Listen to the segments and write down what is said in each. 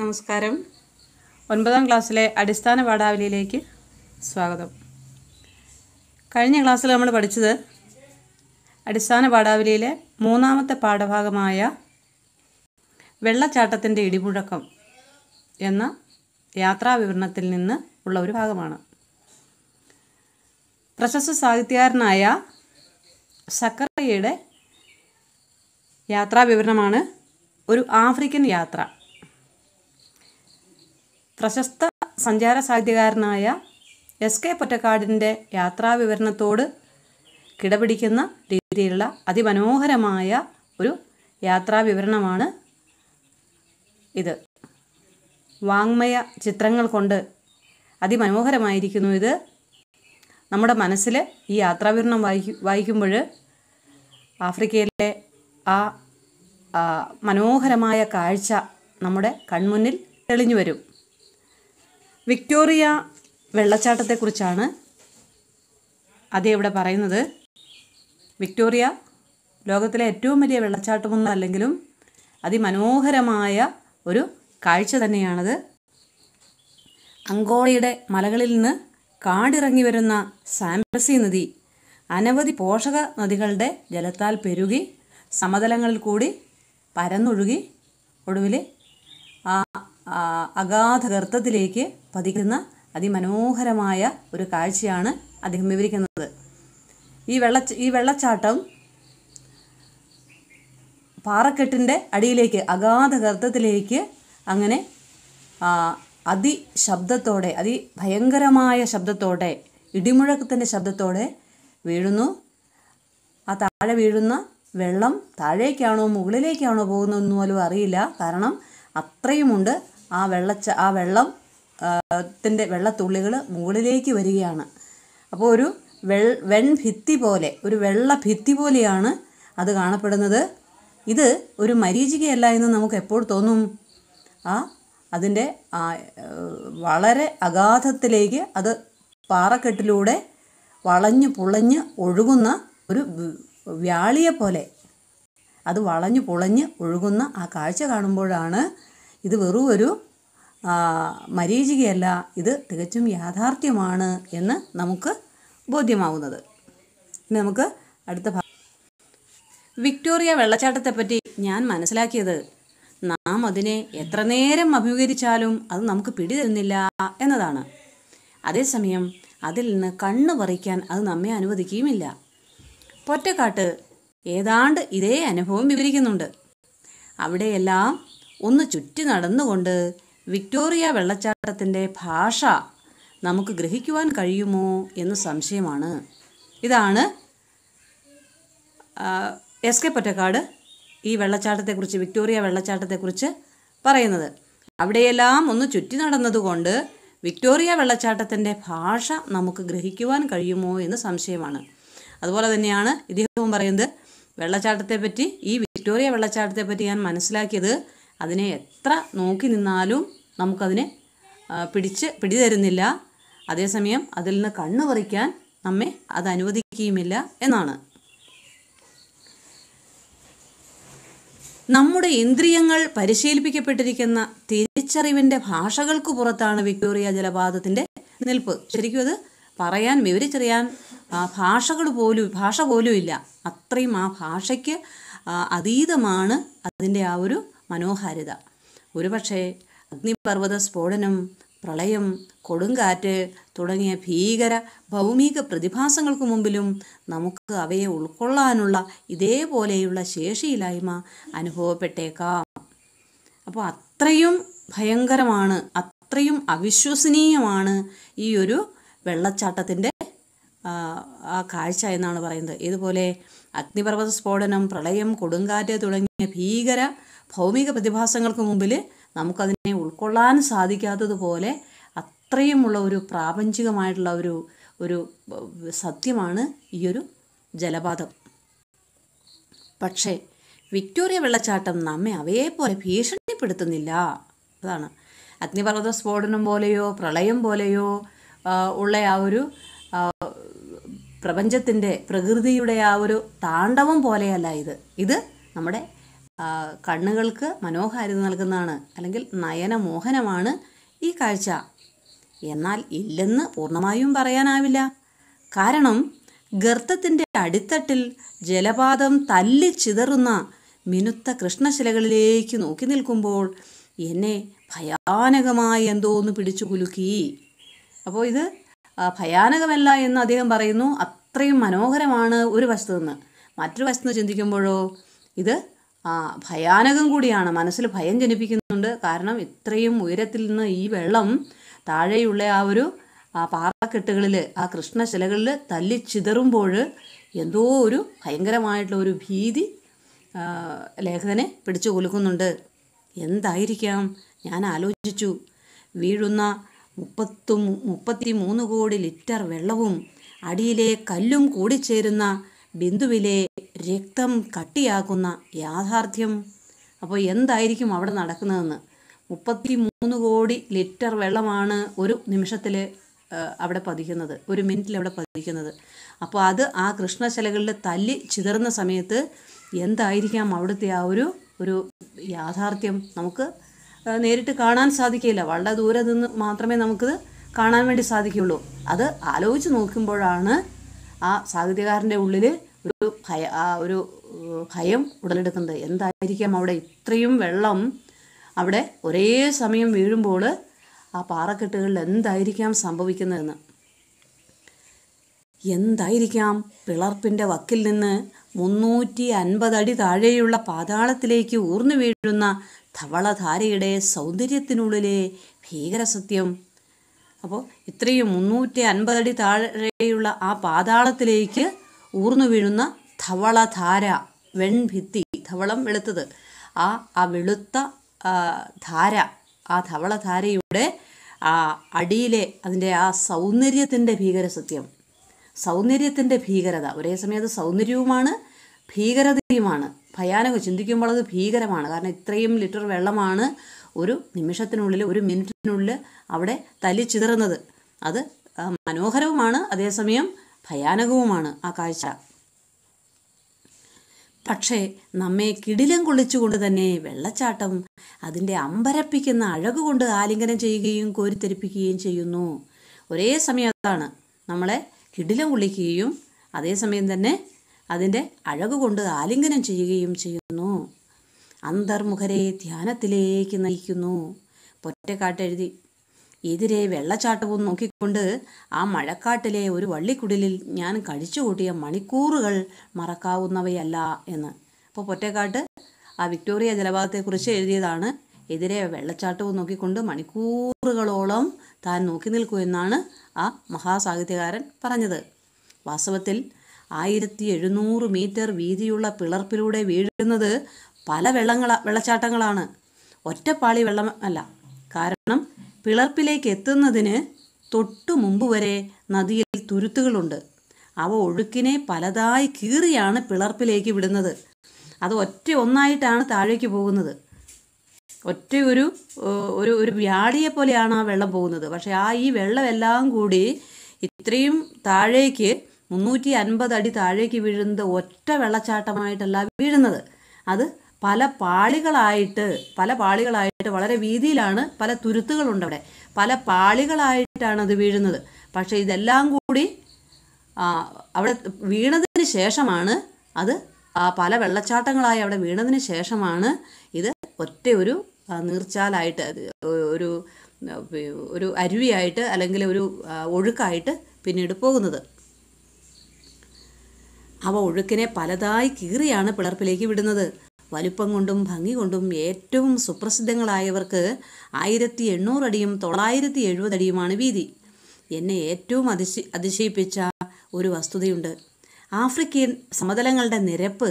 നമസ്കാരം ഒൻപതാം ക്ലാസ്സിലെ അടിസ്ഥാന പാഠാവലിയിലേക്ക് സ്വാഗതം കഴിഞ്ഞ ക്ലാസ്സിൽ നമ്മൾ പഠിച്ചത് അടിസ്ഥാന പാഠാവലിയിലെ മൂന്നാമത്തെ പാഠഭാഗമായ വെള്ളച്ചാട്ടത്തിൻ്റെ ഇടിമുഴക്കം എന്ന യാത്രാ വിവരണത്തിൽ നിന്ന് ഉള്ള ഒരു ഭാഗമാണ് പ്രശസ്ത സാഹിത്യകാരനായ സക്കറിയയുടെ യാത്രാ വിവരണമാണ് ഒരു ആഫ്രിക്കൻ യാത്ര പ്രശസ്ത സഞ്ചാര സാഹിത്യകാരനായ എസ് കെ പൊറ്റക്കാടിൻ്റെ യാത്രാവിവരണത്തോട് കിടപിടിക്കുന്ന രീതിയിലുള്ള അതിമനോഹരമായ ഒരു യാത്രാവിവരണമാണ് ഇത് വാങ്മയ ചിത്രങ്ങൾ കൊണ്ട് അതിമനോഹരമായിരിക്കുന്നു ഇത് നമ്മുടെ മനസ്സിൽ ഈ യാത്രാവിവരണം വായിക്കും വായിക്കുമ്പോൾ ആഫ്രിക്കയിലെ ആ മനോഹരമായ കാഴ്ച നമ്മുടെ കൺമുന്നിൽ തെളിഞ്ഞു വരും വിക്ടോറിയ വെള്ളച്ചാട്ടത്തെക്കുറിച്ചാണ് അതേ ഇവിടെ പറയുന്നത് വിക്ടോറിയ ലോകത്തിലെ ഏറ്റവും വലിയ വെള്ളച്ചാട്ടമൊന്നും അല്ലെങ്കിലും അതിമനോഹരമായ ഒരു കാഴ്ച തന്നെയാണത് അങ്കോളയുടെ മലകളിൽ നിന്ന് കാടിറങ്ങി വരുന്ന സാംബസി നദി അനവധി പോഷക നദികളുടെ ജലത്താൽ പെരുകി സമതലങ്ങളിൽ കൂടി പരന്നൊഴുകി ഒടുവിൽ അഗാധ ഗർത്തത്തിലേക്ക് പതിക്കുന്ന അതിമനോഹരമായ ഒരു കാഴ്ചയാണ് അദ്ദേഹം വിവരിക്കുന്നത് ഈ വെള്ള ഈ വെള്ളച്ചാട്ടം പാറക്കെട്ടിൻ്റെ അടിയിലേക്ക് അഗാധ ഗർത്തത്തിലേക്ക് അങ്ങനെ അതിശബ്ദത്തോടെ അതിഭയങ്കരമായ ശബ്ദത്തോടെ ഇടിമുഴക്കത്തിൻ്റെ ശബ്ദത്തോടെ വീഴുന്നു ആ താഴെ വീഴുന്ന വെള്ളം താഴേക്കാണോ മുകളിലേക്കാണോ പോകുന്നതെന്നു പോലും അറിയില്ല കാരണം അത്രയുമുണ്ട് ആ വെള്ളച്ച ആ വെള്ളം ത്തിൻ്റെ വെള്ളത്തുള്ളികൾ മുകളിലേക്ക് വരികയാണ് അപ്പോൾ ഒരു വെൾ വെൺഭിത്തി പോലെ ഒരു വെള്ള ഭിത്തി പോലെയാണ് അത് കാണപ്പെടുന്നത് ഇത് ഒരു മരീചികയല്ല എന്ന് നമുക്ക് എപ്പോൾ തോന്നും ആ അതിൻ്റെ വളരെ അഗാധത്തിലേക്ക് അത് പാറക്കെട്ടിലൂടെ വളഞ്ഞു പുളഞ്ഞ് ഒഴുകുന്ന ഒരു വ്യാളിയെ പോലെ അത് വളഞ്ഞു പുളഞ്ഞ് ഒഴുകുന്ന ആ കാഴ്ച കാണുമ്പോഴാണ് ഇത് വെറും ഒരു മരീചികയല്ല ഇത് തികച്ചും യാഥാർത്ഥ്യമാണ് എന്ന് നമുക്ക് ബോധ്യമാവുന്നത് ഇനി നമുക്ക് അടുത്ത ഭാഗം വിക്ടോറിയ വെള്ളച്ചാട്ടത്തെപ്പറ്റി ഞാൻ മനസ്സിലാക്കിയത് നാം അതിനെ എത്ര നേരം അഭിമുഖീകരിച്ചാലും അത് നമുക്ക് പിടിതരുന്നില്ല എന്നതാണ് അതേസമയം അതിൽ നിന്ന് കണ്ണ് പറിക്കാൻ അത് നമ്മെ അനുവദിക്കുകയുമില്ല പൊറ്റക്കാട്ട് ഏതാണ്ട് ഇതേ അനുഭവം വിവരിക്കുന്നുണ്ട് അവിടെയെല്ലാം ഒന്ന് ചുറ്റി നടന്നുകൊണ്ട് വിക്ടോറിയ വെള്ളച്ചാട്ടത്തിൻ്റെ ഭാഷ നമുക്ക് ഗ്രഹിക്കുവാൻ കഴിയുമോ എന്ന് സംശയമാണ് ഇതാണ് എസ് കെ പൊറ്റക്കാട് ഈ വെള്ളച്ചാട്ടത്തെക്കുറിച്ച് വിക്ടോറിയ വെള്ളച്ചാട്ടത്തെക്കുറിച്ച് പറയുന്നത് അവിടെയെല്ലാം ഒന്ന് ചുറ്റി നടന്നതുകൊണ്ട് വിക്ടോറിയ വെള്ളച്ചാട്ടത്തിൻ്റെ ഭാഷ നമുക്ക് ഗ്രഹിക്കുവാൻ കഴിയുമോ എന്ന് സംശയമാണ് അതുപോലെ തന്നെയാണ് ഇദ്ദേഹവും പറയുന്നത് വെള്ളച്ചാട്ടത്തെപ്പറ്റി ഈ വിക്ടോറിയ വെള്ളച്ചാട്ടത്തെപ്പറ്റി ഞാൻ മനസ്സിലാക്കിയത് അതിനെ എത്ര നോക്കി നിന്നാലും നമുക്കതിനെ പിടിച്ച് പിടിതരുന്നില്ല അതേസമയം അതിൽ നിന്ന് കണ്ണു പറിക്കാൻ നമ്മെ അത് അനുവദിക്കുകയുമില്ല എന്നാണ് നമ്മുടെ ഇന്ദ്രിയങ്ങൾ പരിശീലിപ്പിക്കപ്പെട്ടിരിക്കുന്ന തിരിച്ചറിവിൻ്റെ ഭാഷകൾക്ക് പുറത്താണ് വിക്ടോറിയ ജലപാതത്തിൻ്റെ നിൽപ്പ് ശരിക്കും അത് പറയാൻ വിവരിച്ചറിയാൻ ഭാഷകൾ പോലും ഭാഷ പോലും ഇല്ല അത്രയും ആ ഭാഷയ്ക്ക് അതീതമാണ് അതിൻ്റെ ആ ഒരു മനോഹാരിത ഒരുപക്ഷെ അഗ്നിപർവ്വത സ്ഫോടനം പ്രളയം കൊടുങ്കാറ്റ് തുടങ്ങിയ ഭീകര ഭൗമിക പ്രതിഭാസങ്ങൾക്ക് മുമ്പിലും നമുക്ക് അവയെ ഉൾക്കൊള്ളാനുള്ള ഇതേപോലെയുള്ള ശേഷിയില്ലായ്മ അനുഭവപ്പെട്ടേക്കാം അപ്പോൾ അത്രയും ഭയങ്കരമാണ് അത്രയും അവിശ്വസനീയമാണ് ഈ ഒരു വെള്ളച്ചാട്ടത്തിൻ്റെ ആ കാഴ്ച എന്നാണ് പറയുന്നത് ഇതുപോലെ അഗ്നിപർവ്വത സ്ഫോടനം പ്രളയം കൊടുങ്കാറ്റ് തുടങ്ങിയ ഭീകര ഭൗമിക പ്രതിഭാസങ്ങൾക്ക് മുമ്പിൽ നമുക്കതിനെ ഉൾക്കൊള്ളാൻ സാധിക്കാത്തതുപോലെ അത്രയുമുള്ള ഒരു പ്രാപഞ്ചികമായിട്ടുള്ള ഒരു ഒരു സത്യമാണ് ഈയൊരു ജലപാതം പക്ഷേ വിക്ടോറിയ വെള്ളച്ചാട്ടം നമ്മെ അവയെപ്പോലെ ഭീഷണിപ്പെടുത്തുന്നില്ല അതാണ് അഗ്നിപർവ്വത സ്ഫോടനം പോലെയോ പ്രളയം പോലെയോ ഉള്ള ആ ഒരു പ്രപഞ്ചത്തിൻ്റെ പ്രകൃതിയുടെ ആ ഒരു താണ്ഡവം പോലെയല്ല ഇത് ഇത് നമ്മുടെ കണ്ണുകൾക്ക് മനോഹാരിത നൽകുന്നതാണ് അല്ലെങ്കിൽ നയനമോഹനമാണ് ഈ കാഴ്ച എന്നാൽ ഇല്ലെന്ന് പൂർണ്ണമായും പറയാനാവില്ല കാരണം ഗർത്തത്തിൻ്റെ അടിത്തട്ടിൽ ജലപാതം തല്ലി ചിതറുന്ന മിനുത്ത കൃഷ്ണശിലകളിലേക്ക് നോക്കി നിൽക്കുമ്പോൾ എന്നെ ഭയാനകമായി എന്തോ ഒന്ന് പിടിച്ചു കുലുക്കി അപ്പോൾ ഇത് ഭയാനകമല്ല എന്ന് അദ്ദേഹം പറയുന്നു അത്രയും മനോഹരമാണ് ഒരു വശത്തു നിന്ന് മറ്റൊരു വശത്ത് നിന്ന് ചിന്തിക്കുമ്പോഴോ ഇത് ഭയാനകം കൂടിയാണ് മനസ്സിൽ ഭയം ജനിപ്പിക്കുന്നുണ്ട് കാരണം ഇത്രയും ഉയരത്തിൽ നിന്ന് ഈ വെള്ളം താഴെയുള്ള ആ ഒരു ആ പാറക്കെട്ടുകളിൽ ആ കൃഷ്ണശിലകളിൽ തല്ലി ചിതറുമ്പോൾ എന്തോ ഒരു ഭയങ്കരമായിട്ടുള്ള ഒരു ഭീതി ലേഖകനെ പിടിച്ചു കൊലുക്കുന്നുണ്ട് എന്തായിരിക്കാം ഞാൻ ആലോചിച്ചു വീഴുന്ന മുപ്പത്തും മുപ്പത്തി മൂന്ന് കോടി ലിറ്റർ വെള്ളവും അടിയിലെ കല്ലും കൂടിച്ചേരുന്ന ബിന്ദുവിലെ രക്തം കട്ടിയാക്കുന്ന യാഥാർത്ഥ്യം അപ്പോൾ എന്തായിരിക്കും അവിടെ നടക്കുന്നതെന്ന് മുപ്പത്തി മൂന്ന് കോടി ലിറ്റർ വെള്ളമാണ് ഒരു നിമിഷത്തിൽ അവിടെ പതിക്കുന്നത് ഒരു മിനിറ്റിൽ അവിടെ പതിക്കുന്നത് അപ്പോൾ അത് ആ കൃഷ്ണശലകളിൽ തല്ലി ചിതറുന്ന സമയത്ത് എന്തായിരിക്കാം അവിടുത്തെ ആ ഒരു ഒരു യാഥാർത്ഥ്യം നമുക്ക് നേരിട്ട് കാണാൻ സാധിക്കില്ല വളരെ ദൂരെ നിന്ന് മാത്രമേ നമുക്ക് കാണാൻ വേണ്ടി സാധിക്കുള്ളൂ അത് ആലോചിച്ച് നോക്കുമ്പോഴാണ് ആ സാഹിത്യകാരൻ്റെ ഉള്ളിൽ ഒരു ഭയ ആ ഒരു ഭയം ഉടലെടുക്കുന്നത് എന്തായിരിക്കാം അവിടെ ഇത്രയും വെള്ളം അവിടെ ഒരേ സമയം വീഴുമ്പോൾ ആ പാറക്കെട്ടുകളിൽ എന്തായിരിക്കാം സംഭവിക്കുന്നതെന്ന് എന്തായിരിക്കാം പിളർപ്പിൻ്റെ വക്കിൽ നിന്ന് മുന്നൂറ്റി അടി താഴെയുള്ള പാതാളത്തിലേക്ക് ഊർന്നു വീഴുന്ന ധവളധാരയുടെ സൗന്ദര്യത്തിനുള്ളിലെ ഭീകരസത്യം അപ്പോൾ ഇത്രയും മുന്നൂറ്റി അൻപതടി താഴെ ഉള്ള ആ പാതാളത്തിലേക്ക് ഊർന്നു വീഴുന്ന ധവളധാര വെൺഭിത്തി ധവളം വെളുത്തത് ആ ആ വെളുത്ത ധാര ആ ധവളധാരയുടെ ആ അടിയിലെ അതിൻ്റെ ആ സൗന്ദര്യത്തിൻ്റെ സത്യം സൗന്ദര്യത്തിൻ്റെ ഭീകരത ഒരേ സമയം അത് സൗന്ദര്യവുമാണ് ഭീകരതയുമാണ് ഭയാനക ചിന്തിക്കുമ്പോൾ അത് ഭീകരമാണ് കാരണം ഇത്രയും ലിറ്റർ വെള്ളമാണ് ഒരു നിമിഷത്തിനുള്ളിൽ ഒരു മിനിറ്റിനുള്ളിൽ അവിടെ തലി ചിതറുന്നത് അത് മനോഹരവുമാണ് അതേസമയം ഭയാനകവുമാണ് ആ കാഴ്ച പക്ഷേ നമ്മെ കിടിലം കൊള്ളിച്ചുകൊണ്ട് തന്നെ വെള്ളച്ചാട്ടം അതിൻ്റെ അമ്പരപ്പിക്കുന്ന അഴകുകൊണ്ട് ആലിംഗനം ചെയ്യുകയും കോരിത്തെരിപ്പിക്കുകയും ചെയ്യുന്നു ഒരേ സമയത്താണ് നമ്മളെ കിടിലം കൊള്ളിക്കുകയും അതേസമയം തന്നെ അതിൻ്റെ അഴകുകൊണ്ട് ആലിംഗനം ചെയ്യുകയും ചെയ്യുന്നു അന്തർമുഖരെ ധ്യാനത്തിലേക്ക് നയിക്കുന്നു പൊറ്റക്കാട്ടെഴുതി എതിരെ വെള്ളച്ചാട്ടവും നോക്കിക്കൊണ്ട് ആ മഴക്കാട്ടിലെ ഒരു വള്ളിക്കുടലിൽ ഞാൻ കഴിച്ചുകൂട്ടിയ മണിക്കൂറുകൾ മറക്കാവുന്നവയല്ല എന്ന് അപ്പോൾ പൊറ്റക്കാട്ട് ആ വിക്ടോറിയ ജലപാതത്തെക്കുറിച്ച് എഴുതിയതാണ് എതിരെ വെള്ളച്ചാട്ടവും നോക്കിക്കൊണ്ട് മണിക്കൂറുകളോളം താൻ നോക്കി നിൽക്കൂ എന്നാണ് ആ മഹാസാഹിത്യകാരൻ പറഞ്ഞത് വാസ്തവത്തിൽ ആയിരത്തി എഴുന്നൂറ് മീറ്റർ വീതിയുള്ള പിളർപ്പിലൂടെ വീഴുന്നത് പല വെള്ളങ്ങള വെള്ളച്ചാട്ടങ്ങളാണ് ഒറ്റപ്പാളി വെള്ളം അല്ല കാരണം പിളർപ്പിലേക്ക് എത്തുന്നതിന് തൊട്ടു മുമ്പ് വരെ നദിയിൽ തുരുത്തുകളുണ്ട് അവ ഒഴുക്കിനെ പലതായി കീറിയാണ് പിളർപ്പിലേക്ക് വിടുന്നത് അത് ഒറ്റ ഒന്നായിട്ടാണ് താഴേക്ക് പോകുന്നത് ഒറ്റ ഒരു ഒരു ഒരു പോലെയാണ് ആ വെള്ളം പോകുന്നത് പക്ഷേ ആ ഈ വെള്ളമെല്ലാം കൂടി ഇത്രയും താഴേക്ക് മുന്നൂറ്റി അൻപത് അടി താഴേക്ക് വീഴുന്നത് ഒറ്റ വെള്ളച്ചാട്ടമായിട്ടല്ല വീഴുന്നത് അത് പല പാളികളായിട്ട് പല പാളികളായിട്ട് ആയിട്ട് വളരെ വീതിയിലാണ് പല തുരുത്തുകളുണ്ട് അവിടെ പല പാളികളായിട്ടാണ് അത് വീഴുന്നത് പക്ഷേ ഇതെല്ലാം കൂടി അവിടെ വീണതിന് ശേഷമാണ് അത് പല വെള്ളച്ചാട്ടങ്ങളായി അവിടെ വീണതിന് ശേഷമാണ് ഇത് ഒറ്റ ഒരു നീർച്ചാലായിട്ട് ഒരു ഒരു അരുവിയായിട്ട് അല്ലെങ്കിൽ ഒരു ഒഴുക്കായിട്ട് പിന്നീട് പോകുന്നത് അവ ഒഴുക്കിനെ പലതായി കീറിയാണ് പിളർപ്പിലേക്ക് വിടുന്നത് വലുപ്പം കൊണ്ടും ഭംഗി കൊണ്ടും ഏറ്റവും സുപ്രസിദ്ധങ്ങളായവർക്ക് ആയിരത്തി എണ്ണൂറടിയും തൊള്ളായിരത്തി എഴുപതടിയുമാണ് വീതി എന്നെ ഏറ്റവും അതിശ അതിശയിപ്പിച്ച ഒരു വസ്തുതയുണ്ട് ആഫ്രിക്കൻ സമതലങ്ങളുടെ നിരപ്പ്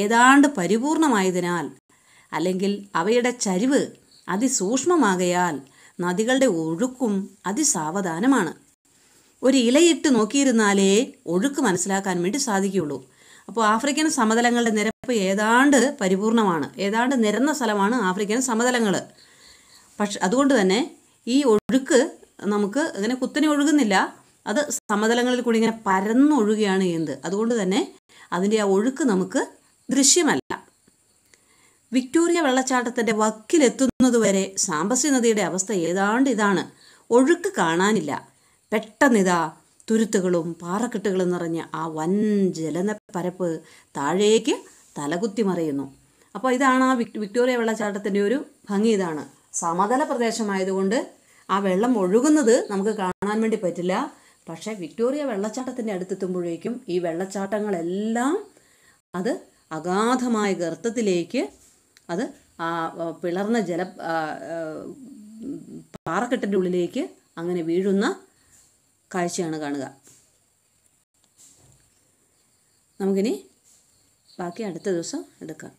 ഏതാണ്ട് പരിപൂർണമായതിനാൽ അല്ലെങ്കിൽ അവയുടെ ചരിവ് അതിസൂക്ഷ്മമാകയാൽ നദികളുടെ ഒഴുക്കും അതിസാവധാനമാണ് ഒരു ഇലയിട്ട് നോക്കിയിരുന്നാലേ ഒഴുക്ക് മനസ്സിലാക്കാൻ വേണ്ടി സാധിക്കുകയുള്ളൂ അപ്പോൾ ആഫ്രിക്കൻ സമതലങ്ങളുടെ നിരപ്പ് അപ്പോൾ ഏതാണ്ട് പരിപൂർണമാണ് ഏതാണ്ട് നിരന്ന സ്ഥലമാണ് ആഫ്രിക്കൻ സമതലങ്ങൾ പക്ഷെ അതുകൊണ്ട് തന്നെ ഈ ഒഴുക്ക് നമുക്ക് അങ്ങനെ കുത്തനെ ഒഴുകുന്നില്ല അത് സമതലങ്ങളിൽ കൂടി ഇങ്ങനെ പരന്നൊഴുകയാണ് ചെയ്യുന്നത് അതുകൊണ്ട് തന്നെ അതിൻ്റെ ആ ഒഴുക്ക് നമുക്ക് ദൃശ്യമല്ല വിക്ടോറിയ വെള്ളച്ചാട്ടത്തിൻ്റെ വക്കിലെത്തുന്നതുവരെ സാമ്പസി നദിയുടെ അവസ്ഥ ഏതാണ്ട് ഇതാണ് ഒഴുക്ക് കാണാനില്ല പെട്ടെന്നിതാ തുരുത്തുകളും പാറക്കെട്ടുകളും നിറഞ്ഞ ആ വൻ ജലന പരപ്പ് താഴേക്ക് തലകുത്തി മറിയുന്നു അപ്പോൾ ഇതാണ് ആ വിക്ടോറിയ വെള്ളച്ചാട്ടത്തിൻ്റെ ഒരു ഭംഗി ഇതാണ് സമതല പ്രദേശമായതുകൊണ്ട് ആ വെള്ളം ഒഴുകുന്നത് നമുക്ക് കാണാൻ വേണ്ടി പറ്റില്ല പക്ഷേ വിക്ടോറിയ വെള്ളച്ചാട്ടത്തിൻ്റെ അടുത്തെത്തുമ്പോഴേക്കും ഈ വെള്ളച്ചാട്ടങ്ങളെല്ലാം അത് അഗാധമായ ഗർത്തത്തിലേക്ക് അത് ആ പിളർന്ന ജല പാറക്കെട്ടിൻ്റെ ഉള്ളിലേക്ക് അങ്ങനെ വീഴുന്ന കാഴ്ചയാണ് കാണുക നമുക്കിനി ബാക്കി അടുത്ത ദിവസം എടുക്കാം